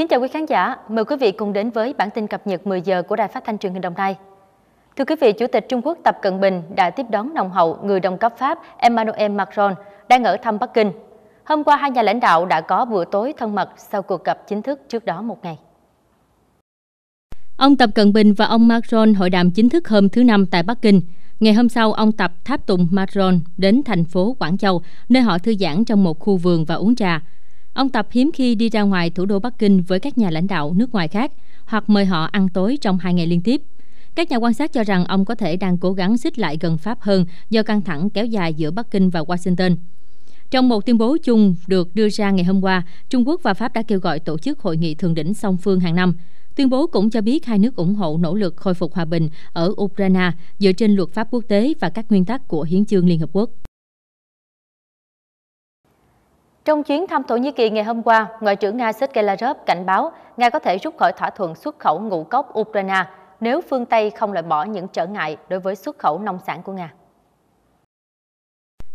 Kính chào quý khán giả, mời quý vị cùng đến với bản tin cập nhật 10 giờ của Đài Phát thanh Truyền hình Đồng Nai. Thưa quý vị, Chủ tịch Trung Quốc Tập Cận Bình đã tiếp đón nồng hậu người đồng cấp Pháp Emmanuel Macron đang ở thăm Bắc Kinh. Hôm qua, hai nhà lãnh đạo đã có bữa tối thân mật sau cuộc gặp chính thức trước đó một ngày. Ông Tập Cận Bình và ông Macron hội đàm chính thức hôm thứ Năm tại Bắc Kinh. Ngày hôm sau, ông Tập tháp tùng Macron đến thành phố Quảng Châu, nơi họ thư giãn trong một khu vườn và uống trà. Ông Tập hiếm khi đi ra ngoài thủ đô Bắc Kinh với các nhà lãnh đạo nước ngoài khác hoặc mời họ ăn tối trong hai ngày liên tiếp. Các nhà quan sát cho rằng ông có thể đang cố gắng xích lại gần Pháp hơn do căng thẳng kéo dài giữa Bắc Kinh và Washington. Trong một tuyên bố chung được đưa ra ngày hôm qua, Trung Quốc và Pháp đã kêu gọi tổ chức hội nghị thượng đỉnh song phương hàng năm. Tuyên bố cũng cho biết hai nước ủng hộ nỗ lực khôi phục hòa bình ở Ukraine dựa trên luật pháp quốc tế và các nguyên tắc của hiến chương Liên Hợp Quốc. Trong chuyến thăm Thổ Nhĩ Kỳ ngày hôm qua, Ngoại trưởng Nga Sergei Lavrov cảnh báo Nga có thể rút khỏi thỏa thuận xuất khẩu ngũ cốc Ukraine nếu phương Tây không loại bỏ những trở ngại đối với xuất khẩu nông sản của Nga.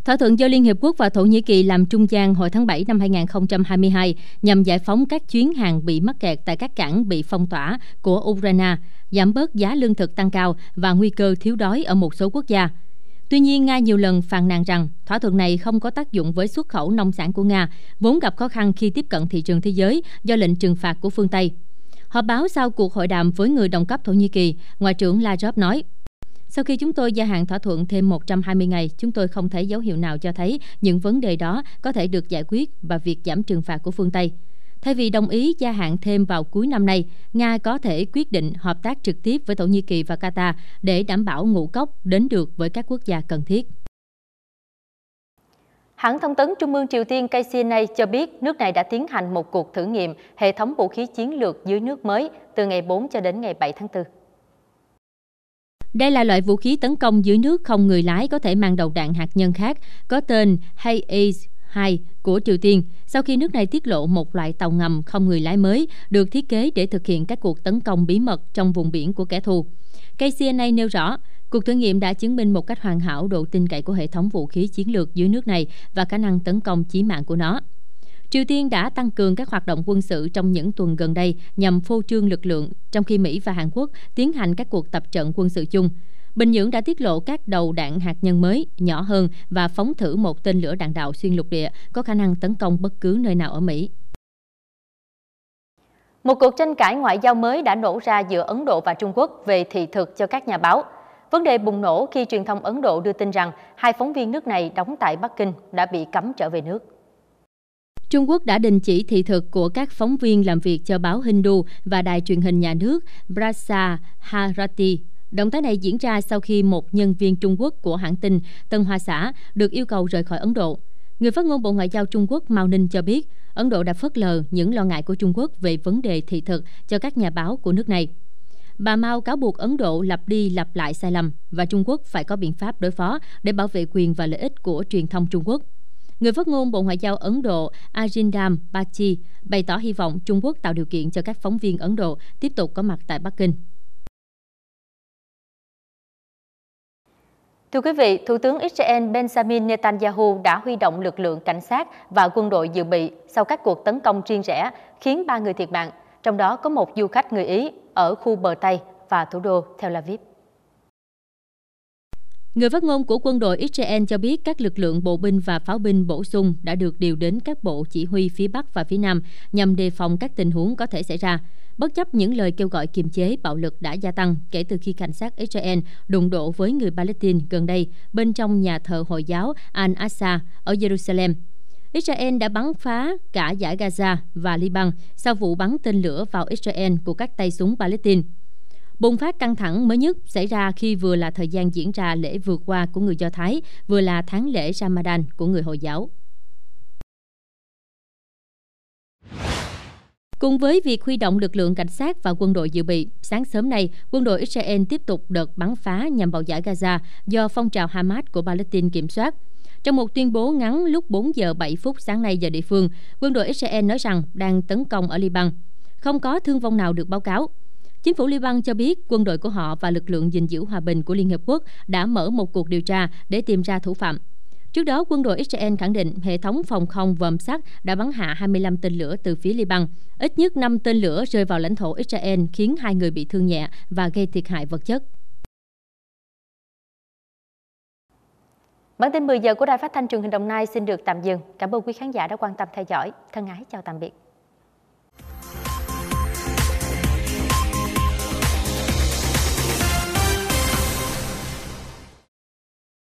Thỏa thuận do Liên Hiệp Quốc và Thổ Nhĩ Kỳ làm trung gian hồi tháng 7 năm 2022 nhằm giải phóng các chuyến hàng bị mắc kẹt tại các cảng bị phong tỏa của Ukraine, giảm bớt giá lương thực tăng cao và nguy cơ thiếu đói ở một số quốc gia. Tuy nhiên, Nga nhiều lần phàn nàn rằng thỏa thuận này không có tác dụng với xuất khẩu nông sản của Nga, vốn gặp khó khăn khi tiếp cận thị trường thế giới do lệnh trừng phạt của phương Tây. Họp báo sau cuộc hội đàm với người đồng cấp Thổ Nhĩ Kỳ, Ngoại trưởng Lavrov nói, sau khi chúng tôi gia hạn thỏa thuận thêm 120 ngày, chúng tôi không thấy dấu hiệu nào cho thấy những vấn đề đó có thể được giải quyết và việc giảm trừng phạt của phương Tây. Thay vì đồng ý gia hạn thêm vào cuối năm nay, Nga có thể quyết định hợp tác trực tiếp với Thổ Nhĩ Kỳ và Qatar để đảm bảo ngũ cốc đến được với các quốc gia cần thiết. Hãng thông tấn Trung ương Triều Tiên KCNA cho biết nước này đã tiến hành một cuộc thử nghiệm hệ thống vũ khí chiến lược dưới nước mới từ ngày 4 cho đến ngày 7 tháng 4. Đây là loại vũ khí tấn công dưới nước không người lái có thể mang đầu đạn hạt nhân khác, có tên Hayes 2 của Triều Tiên sau khi nước này tiết lộ một loại tàu ngầm không người lái mới được thiết kế để thực hiện các cuộc tấn công bí mật trong vùng biển của kẻ thù. KCNA nêu rõ, cuộc thử nghiệm đã chứng minh một cách hoàn hảo độ tin cậy của hệ thống vũ khí chiến lược dưới nước này và khả năng tấn công chí mạng của nó. Triều Tiên đã tăng cường các hoạt động quân sự trong những tuần gần đây nhằm phô trương lực lượng, trong khi Mỹ và Hàn Quốc tiến hành các cuộc tập trận quân sự chung. Bình Nhưỡng đã tiết lộ các đầu đạn hạt nhân mới, nhỏ hơn và phóng thử một tên lửa đạn đạo xuyên lục địa có khả năng tấn công bất cứ nơi nào ở Mỹ. Một cuộc tranh cãi ngoại giao mới đã nổ ra giữa Ấn Độ và Trung Quốc về thị thực cho các nhà báo. Vấn đề bùng nổ khi truyền thông Ấn Độ đưa tin rằng hai phóng viên nước này đóng tại Bắc Kinh đã bị cấm trở về nước. Trung Quốc đã đình chỉ thị thực của các phóng viên làm việc cho báo Hindu và đài truyền hình nhà nước Brasa Harati Động thái này diễn ra sau khi một nhân viên Trung Quốc của hãng tin Tân Hoa Xã được yêu cầu rời khỏi Ấn Độ. Người phát ngôn Bộ Ngoại giao Trung Quốc Mao Ninh cho biết, Ấn Độ đã phớt lờ những lo ngại của Trung Quốc về vấn đề thị thực cho các nhà báo của nước này. Bà Mao cáo buộc Ấn Độ lặp đi lặp lại sai lầm và Trung Quốc phải có biện pháp đối phó để bảo vệ quyền và lợi ích của truyền thông Trung Quốc. Người phát ngôn Bộ Ngoại giao Ấn Độ Arindam Bachi bày tỏ hy vọng Trung Quốc tạo điều kiện cho các phóng viên Ấn Độ tiếp tục có mặt tại Bắc Kinh. Thưa quý vị, Thủ tướng Israel Benjamin Netanyahu đã huy động lực lượng cảnh sát và quân đội dự bị sau các cuộc tấn công riêng rẽ khiến ba người thiệt mạng, trong đó có một du khách người Ý ở khu bờ Tây và thủ đô Tel Aviv. Người phát ngôn của quân đội Israel cho biết các lực lượng bộ binh và pháo binh bổ sung đã được điều đến các bộ chỉ huy phía Bắc và phía Nam nhằm đề phòng các tình huống có thể xảy ra. Bất chấp những lời kêu gọi kiềm chế bạo lực đã gia tăng kể từ khi cảnh sát Israel đụng độ với người Palestine gần đây bên trong nhà thờ Hồi giáo Al-Aqsa ở Jerusalem. Israel đã bắn phá cả giải Gaza và Liban sau vụ bắn tên lửa vào Israel của các tay súng Palestine. Bùng phát căng thẳng mới nhất xảy ra khi vừa là thời gian diễn ra lễ vượt qua của người Do Thái, vừa là tháng lễ Ramadan của người Hồi giáo. Cùng với việc huy động lực lượng cảnh sát và quân đội dự bị, sáng sớm nay, quân đội Israel tiếp tục đợt bắn phá nhằm vào giải Gaza do phong trào Hamas của Palestine kiểm soát. Trong một tuyên bố ngắn lúc 4 giờ 7 phút sáng nay giờ địa phương, quân đội Israel nói rằng đang tấn công ở Liban. Không có thương vong nào được báo cáo. Chính phủ Liban cho biết quân đội của họ và lực lượng gìn giữ hòa bình của Liên hợp Quốc đã mở một cuộc điều tra để tìm ra thủ phạm. Trước đó, quân đội Israel khẳng định hệ thống phòng không vòm sắt đã bắn hạ 25 tên lửa từ phía Liban. Ít nhất 5 tên lửa rơi vào lãnh thổ Israel khiến hai người bị thương nhẹ và gây thiệt hại vật chất. Bản tin 10 giờ của Đài Phát thanh truyền hình Đồng Nai xin được tạm dừng. Cảm ơn quý khán giả đã quan tâm theo dõi. Thân ái chào tạm biệt.